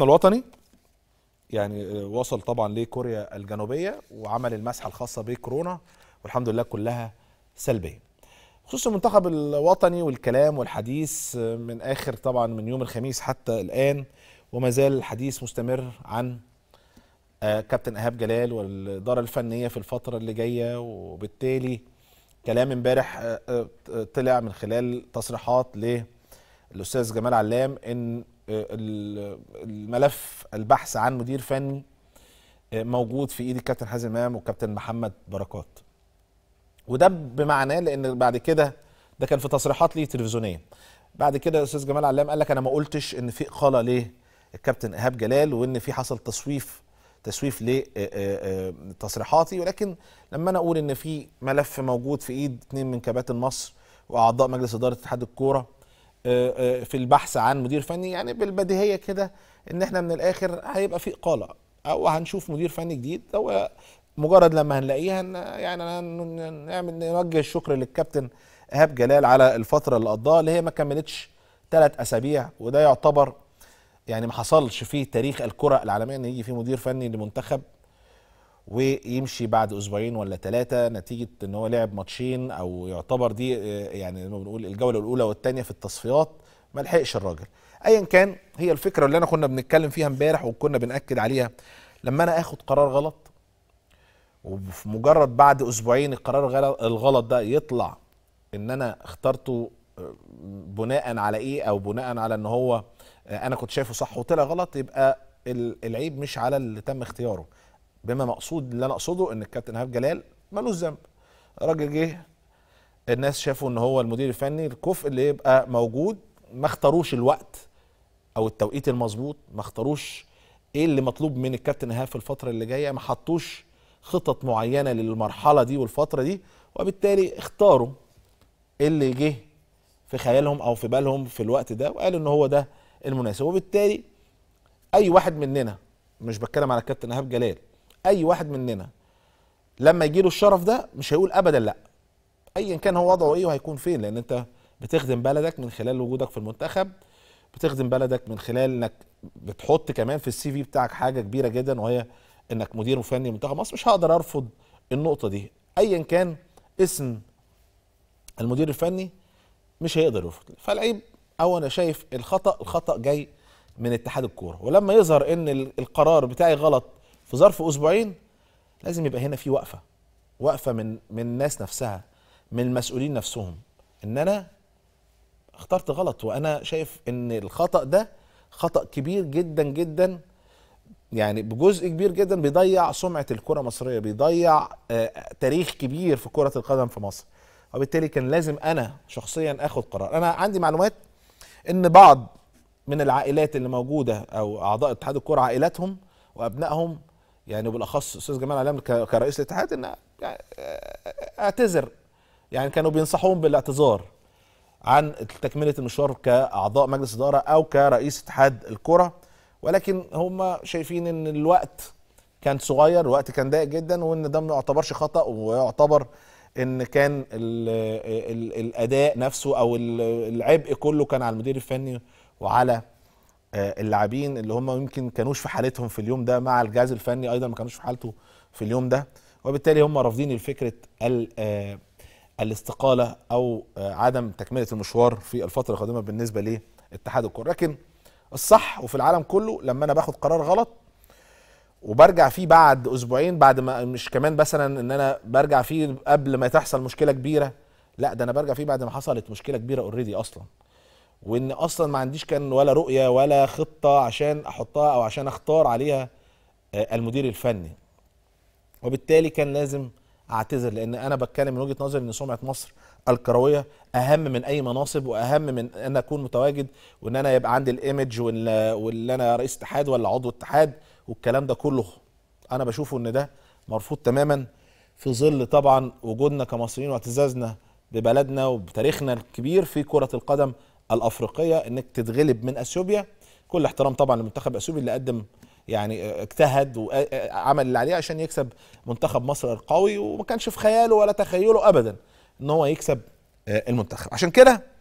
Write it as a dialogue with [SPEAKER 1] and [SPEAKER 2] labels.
[SPEAKER 1] الوطني يعني آه، وصل طبعا لكوريا الجنوبيه وعمل المسحه الخاصه بكورونا والحمد لله كلها سلبيه. خصوص المنتخب الوطني والكلام والحديث آه، من اخر طبعا من يوم الخميس حتى الان وما زال الحديث مستمر عن آه، كابتن ايهاب جلال والاداره الفنيه في الفتره اللي جايه وبالتالي كلام امبارح طلع من خلال تصريحات للاستاذ جمال علام ان الملف البحث عن مدير فني آه، موجود في ايد الكابتن حازم امام والكابتن محمد بركات وده بمعناه لان بعد كده ده كان في تصريحات ليه تلفزيونيه بعد كده استاذ جمال علام قال لك انا ما قلتش ان في اقاله ليه الكابتن ايهاب جلال وان في حصل تسويف تسويف لتصريحاتي آه، آه، ولكن لما انا اقول ان في ملف موجود في ايد اثنين من كباتن مصر واعضاء مجلس اداره اتحاد الكوره آه، آه، في البحث عن مدير فني يعني بالبديهيه كده ان احنا من الاخر هيبقى في اقاله او هنشوف مدير فني جديد او مجرد لما هنلاقيه يعني نعمل نوجه الشكر للكابتن ايهاب جلال على الفتره اللي قضاها اللي هي ما كملتش ثلاث اسابيع وده يعتبر يعني ما حصلش في تاريخ الكره العالميه ان يجي في مدير فني لمنتخب ويمشي بعد اسبوعين ولا ثلاثه نتيجه ان هو لعب ماتشين او يعتبر دي آه، يعني ما بنقول الجوله الاولى والثانيه في التصفيات ما لحقش الراجل ايا كان هي الفكره اللي انا كنا بنتكلم فيها امبارح وكنا بناكد عليها لما انا اخد قرار غلط وفي مجرد بعد اسبوعين القرار الغلط ده يطلع ان انا اخترته آه، بناء على ايه او بناء على ان هو آه، انا كنت شايفه صح وطلع غلط يبقى العيب مش على اللي تم اختياره بما مقصود اللي انا اقصده ان الكابتن ايهاب جلال ملوش ذنب راجل جه الناس شافوا ان هو المدير الفني الكفء اللي يبقى موجود ما اختاروش الوقت او التوقيت المظبوط ما اختاروش ايه اللي مطلوب من الكابتن ايهاب في الفتره اللي جايه ما حطوش خطط معينه للمرحله دي والفتره دي وبالتالي اختاروا اللي جه في خيالهم او في بالهم في الوقت ده وقالوا ان هو ده المناسب وبالتالي اي واحد مننا مش بتكلم على الكابتن ايهاب جلال اي واحد مننا لما يجي له الشرف ده مش هيقول ابدا لا ايا كان هو وضعه ايه وهيكون فين لان انت بتخدم بلدك من خلال وجودك في المنتخب بتخدم بلدك من خلال انك بتحط كمان في السي في بتاعك حاجه كبيره جدا وهي انك مدير فني منتخب مصر مش هقدر ارفض النقطه دي ايا كان اسم المدير الفني مش هيقدر يرفض فالعيب او انا شايف الخطا الخطا جاي من اتحاد الكوره ولما يظهر ان القرار بتاعي غلط في ظرف اسبوعين لازم يبقى هنا في وقفه وقفه من من الناس نفسها من المسؤولين نفسهم ان انا اخترت غلط وانا شايف ان الخطا ده خطا كبير جدا جدا يعني بجزء كبير جدا بيضيع سمعه الكره المصريه بيضيع آه تاريخ كبير في كره القدم في مصر وبالتالي كان لازم انا شخصيا اخد قرار انا عندي معلومات ان بعض من العائلات اللي موجوده او اعضاء اتحاد الكره عائلاتهم وابنائهم يعني وبالاخص استاذ جمال علام كرئيس الاتحاد ان اعتذر يعني كانوا بينصحوهم بالاعتذار عن تكمله المشوار كاعضاء مجلس اداره او كرئيس اتحاد الكره ولكن هم شايفين ان الوقت كان صغير الوقت كان ضيق جدا وان ده ما يعتبرش خطا ويعتبر ان كان الـ الـ الاداء نفسه او العبء كله كان على المدير الفني وعلى آه، اللاعبين اللي هم يمكن كانوش في حالتهم في اليوم ده مع الجهاز الفني ايضا ما كانوش في حالته في اليوم ده وبالتالي هم رافضين لفكره آه، الاستقاله او آه، عدم تكمله المشوار في الفتره القادمه بالنسبه لاتحاد الكره لكن الصح وفي العالم كله لما انا باخد قرار غلط وبرجع فيه بعد اسبوعين بعد ما مش كمان مثلا ان انا برجع فيه قبل ما تحصل مشكله كبيره لا ده انا برجع فيه بعد ما حصلت مشكله كبيره اوريدي اصلا وان اصلا ما عنديش كان ولا رؤيه ولا خطه عشان احطها او عشان اختار عليها آه، المدير الفني وبالتالي كان لازم اعتذر لان انا بتكلم من وجهه نظري ان سمعه مصر الكرويه اهم من اي مناصب واهم من ان اكون متواجد وان انا يبقى عندي الايمج وان انا رئيس اتحاد ولا عضو اتحاد والكلام ده كله انا بشوفه ان ده مرفوض تماما في ظل طبعا وجودنا كمصريين واعتزازنا ببلدنا وبتاريخنا الكبير في كره القدم الافريقيه انك تتغلب من اثيوبيا كل احترام طبعا للمنتخب الاثيوبي اللي قدم يعني آه، اجتهد وعمل آه، آه، اللي عليه عشان يكسب منتخب مصر القوي وما كانش في خياله ولا تخيله ابدا ان هو يكسب المنتخب عشان كده